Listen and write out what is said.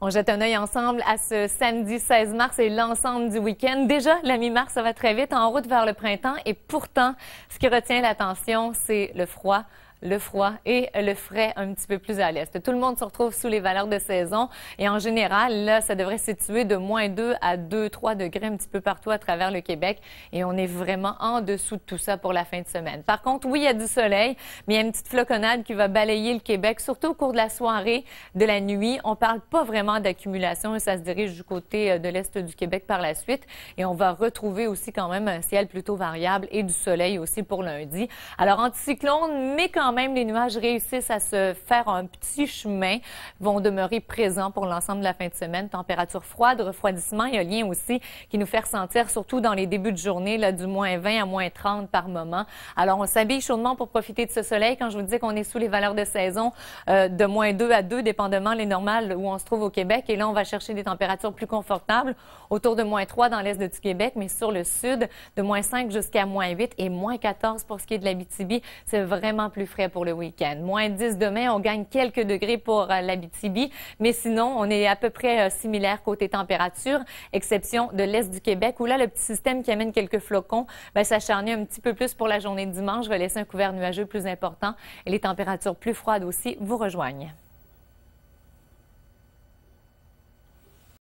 On jette un œil ensemble à ce samedi 16 mars et l'ensemble du week-end. Déjà, la mi-mars, ça va très vite en route vers le printemps et pourtant, ce qui retient l'attention, c'est le froid le froid et le frais un petit peu plus à l'est. Tout le monde se retrouve sous les valeurs de saison et en général, là, ça devrait se situer de moins 2 à 2-3 degrés un petit peu partout à travers le Québec et on est vraiment en dessous de tout ça pour la fin de semaine. Par contre, oui, il y a du soleil, mais il y a une petite floconnade qui va balayer le Québec, surtout au cours de la soirée, de la nuit. On parle pas vraiment d'accumulation et ça se dirige du côté euh, de l'est du Québec par la suite et on va retrouver aussi quand même un ciel plutôt variable et du soleil aussi pour lundi. Alors, anticyclone, mais quand même les nuages réussissent à se faire un petit chemin, vont demeurer présents pour l'ensemble de la fin de semaine. Température froide, refroidissement, il y a lien aussi qui nous fait ressentir, surtout dans les débuts de journée, là, du moins 20 à moins 30 par moment. Alors, on s'habille chaudement pour profiter de ce soleil. Quand je vous dis qu'on est sous les valeurs de saison, euh, de moins 2 à 2, dépendamment les normales où on se trouve au Québec. Et là, on va chercher des températures plus confortables, autour de moins 3 dans l'est du Québec, mais sur le sud, de moins 5 jusqu'à moins 8 et moins 14 pour ce qui est de l'Abitibi. C'est vraiment plus frais pour le week-end. Moins 10 demain, on gagne quelques degrés pour euh, l'Abitibi, mais sinon, on est à peu près euh, similaire côté température, exception de l'est du Québec, où là, le petit système qui amène quelques flocons va ben, s'acharner un petit peu plus pour la journée de dimanche, va laisser un couvert nuageux plus important et les températures plus froides aussi vous rejoignent.